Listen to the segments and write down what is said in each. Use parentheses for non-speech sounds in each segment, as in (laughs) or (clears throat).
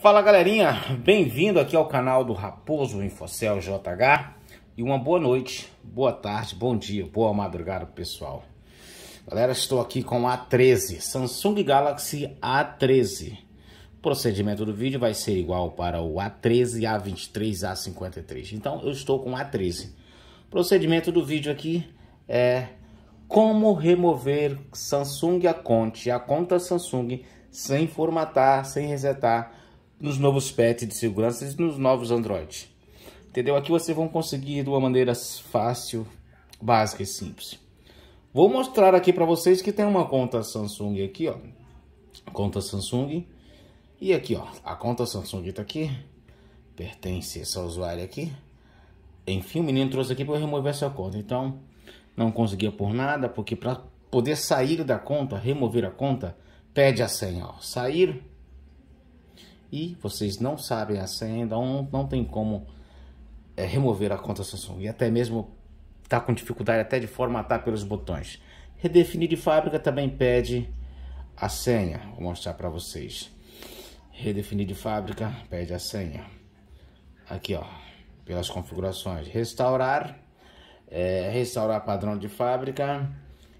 Fala galerinha, bem-vindo aqui ao canal do Raposo Infocel JH e uma boa noite, boa tarde, bom dia, boa madrugada pessoal. Galera, estou aqui com a A13, Samsung Galaxy A13. O procedimento do vídeo vai ser igual para o A13, A23, A53. Então eu estou com A13. O procedimento do vídeo aqui é como remover Samsung a conte, a conta Samsung sem formatar, sem resetar nos novos patches de segurança e nos novos Android. Entendeu? Aqui vocês vão conseguir de uma maneira fácil, básica e simples. Vou mostrar aqui para vocês que tem uma conta Samsung aqui, ó. Conta Samsung. E aqui, ó. A conta Samsung tá aqui. Pertence essa usuário aqui. Enfim, o menino trouxe aqui para remover essa conta. Então, não conseguia por nada, porque para poder sair da conta, remover a conta, pede a senha, ó. Sair e vocês não sabem a senha, então não, tem como é, remover a conta Samsung e até mesmo está com dificuldade até de formatar pelos botões. Redefinir de fábrica também pede a senha, vou mostrar para vocês. Redefinir de fábrica pede a senha. Aqui ó, pelas configurações, restaurar, é, restaurar padrão de fábrica.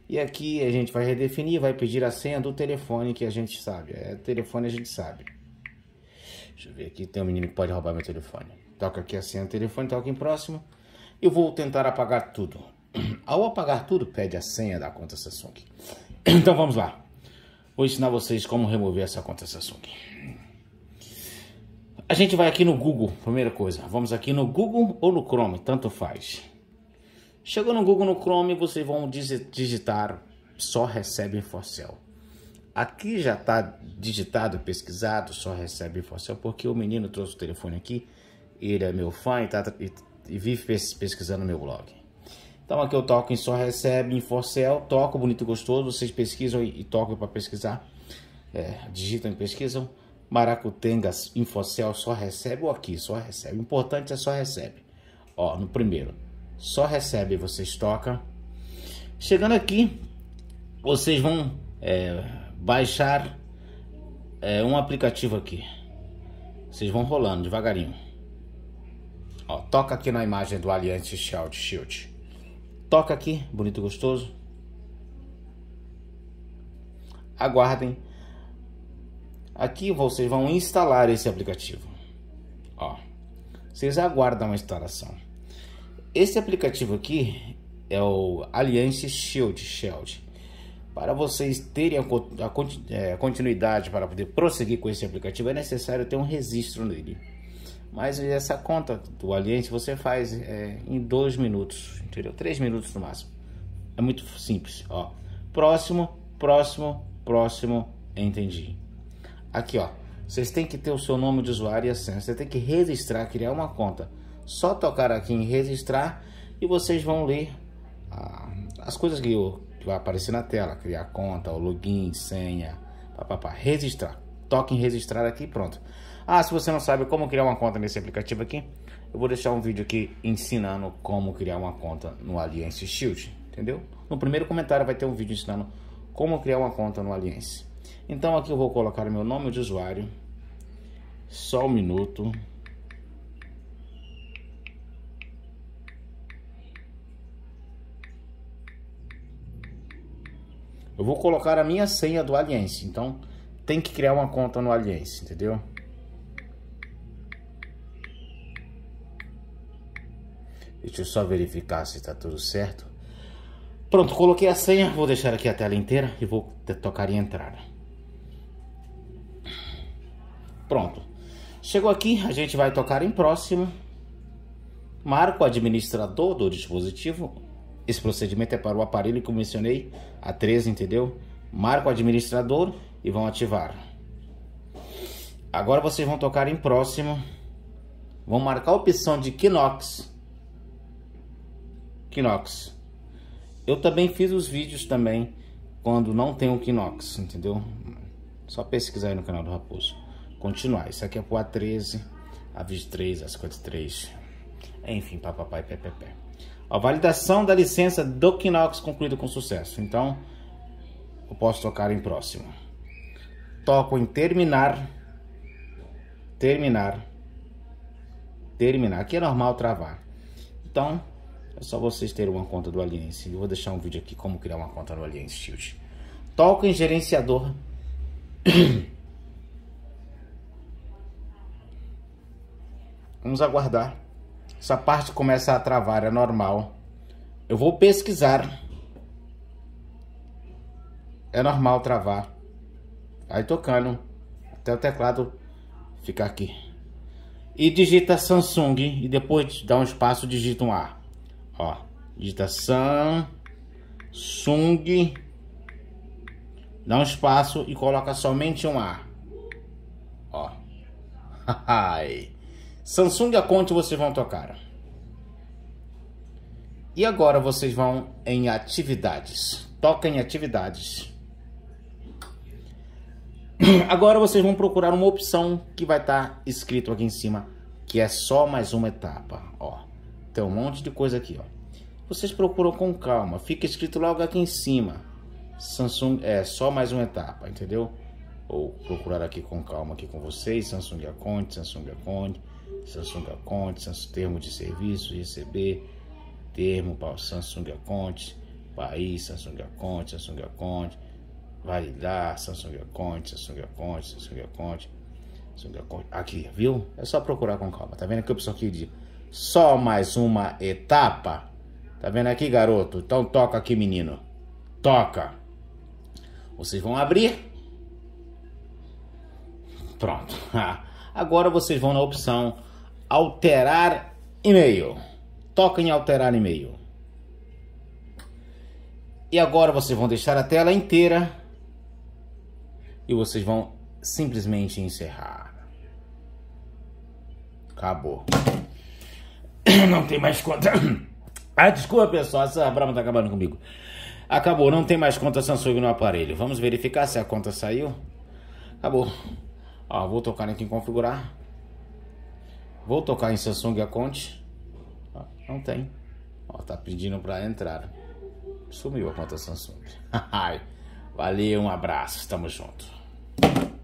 E aqui a gente vai redefinir, vai pedir a senha do telefone que a gente sabe. É, telefone a gente sabe. Deixa eu ver aqui, tem um menino que pode roubar meu telefone. Toca aqui a senha do telefone, toca em próximo. Eu vou tentar apagar tudo. (clears throat) Ao apagar tudo, pede a senha da conta Samsung. (clears throat) Então vamos lá. Vou ensinar vocês como remover essa conta Samsung. A gente vai aqui no Google, primeira coisa. Vamos aqui no Google ou no Chrome, tanto faz. Chegou no Google, no Chrome, vocês vão digitar só recebe Forcel. Aqui já está digitado, pesquisado, só recebe informação, porque o menino trouxe o telefone aqui, ele é meu fã e, tá, e, e vive pesquisando meu blog. Então aqui eu toco em Só Recebe, em Forcel, toco Bonito e Gostoso, vocês pesquisam e, e tocam para pesquisar, é, digitam e pesquisam. Maracutengas, Infocel, Só Recebe ou aqui, Só Recebe. O importante é Só Recebe. Ó, no primeiro, Só Recebe, vocês tocam. Chegando aqui, vocês vão... É, baixar é, um aplicativo aqui. Vocês vão rolando devagarinho. Ó, toca aqui na imagem do Alliance Shield Shield. Toca aqui, bonito e gostoso. Aguardem. Aqui vocês vão instalar esse aplicativo. Ó, vocês aguardam a instalação. Esse aplicativo aqui é o Alliance Shield Shield. Para vocês terem é, a, continuidade para poder prosseguir com esse aplicativo, é necessário ter um registro nele. Mas essa conta do Aliense você faz é, em dois minutos, entendeu? Três minutos no máximo. É muito simples, ó. Próximo, próximo, próximo, entendi. Aqui, ó. Vocês têm que ter o seu nome de usuário e a senha. Você tem que registrar, criar uma conta. Só tocar aqui em registrar e vocês vão ler ah, as coisas que eu que vai aparecer na tela, criar conta, o login, senha, papapá, registrar. Toque em registrar aqui pronto. Ah, se você não sabe como criar uma conta nesse aplicativo aqui, eu vou deixar um vídeo aqui ensinando como criar uma conta no Alliance Shield, entendeu? No primeiro comentário vai ter um vídeo ensinando como criar uma conta no Alliance. Então aqui eu vou colocar meu nome de usuário, só um minuto. Eu vou colocar a minha senha do Aliense, então tem que criar uma conta no Aliense, entendeu? Deixa eu só verificar se está tudo certo. Pronto, coloquei a senha, vou deixar aqui a tela inteira e vou tocar em entrar. Pronto. Chegou aqui, a gente vai tocar em próximo. Marco administrador do dispositivo esse procedimento é para o aparelho que eu mencionei, a 13, entendeu? Marca o administrador e vão ativar. Agora vocês vão tocar em próximo. Vão marcar a opção de Kinox. Kinox. Eu também fiz os vídeos também quando não tem o Kinox, entendeu? Só pesquisar aí no canal do Raposo. Continuar. Isso aqui é para o A13, A23, A53. Enfim, papapai, pé, pé, pé. A validação da licença do Kinox concluída com sucesso. Então, eu posso tocar em próximo. Toco em terminar. Terminar. Terminar. Aqui é normal travar. Então, é só vocês terem uma conta do Alliance. Eu vou deixar um vídeo aqui como criar uma conta no Alliance Shield. Toco em gerenciador. (coughs) Vamos aguardar. Essa parte começa a travar, é normal. Eu vou pesquisar. É normal travar. Aí tocando até o teclado ficar aqui. E digita Samsung e depois dá um espaço, digita um A. Ó, digita Samsung, dá um espaço e coloca somente um A. Ó. (laughs) Ai. Samsung a vocês vão tocar? E agora vocês vão em atividades. Toca em atividades. (clears throat) Agora vocês vão procurar uma opção que vai estar tá escrito aqui em cima, que é só mais uma etapa. Ó, tem um monte de coisa aqui, ó. Vocês procuram com calma. Fica escrito logo aqui em cima. Samsung é só mais uma etapa, entendeu? Ou procurar aqui com calma aqui com vocês, Samsung Account Samsung Account Samsung Account, termo de serviço, receber, termo para Samsung Account, país, Samsung Account, Samsung Account, validar, Samsung Account, Samsung Account, Samsung Account, Samsung Account. Aqui, viu? É só procurar com calma. Tá vendo que o pessoal aqui de só mais uma etapa? Tá vendo aqui, garoto? Então toca aqui, menino. Toca. Vocês vão abrir. Pronto. (laughs) Ah, Agora vocês vão na opção alterar e-mail. Toca em alterar e-mail. E agora vocês vão deixar a tela inteira e vocês vão simplesmente encerrar. Acabou. (coughs) Não tem mais conta. (coughs) Ah, desculpa pessoal, essa brama tá acabando comigo. Acabou, não tem mais conta Samsung no aparelho. Vamos verificar se a conta saiu. Acabou. Ó, ah, vou tocar aqui em configurar. Vou tocar em Samsung Account. Ó, ah, não tem. Ó, tá pedindo para entrar. Sumiu a conta Samsung. (laughs) Valeu, um abraço, tamo junto.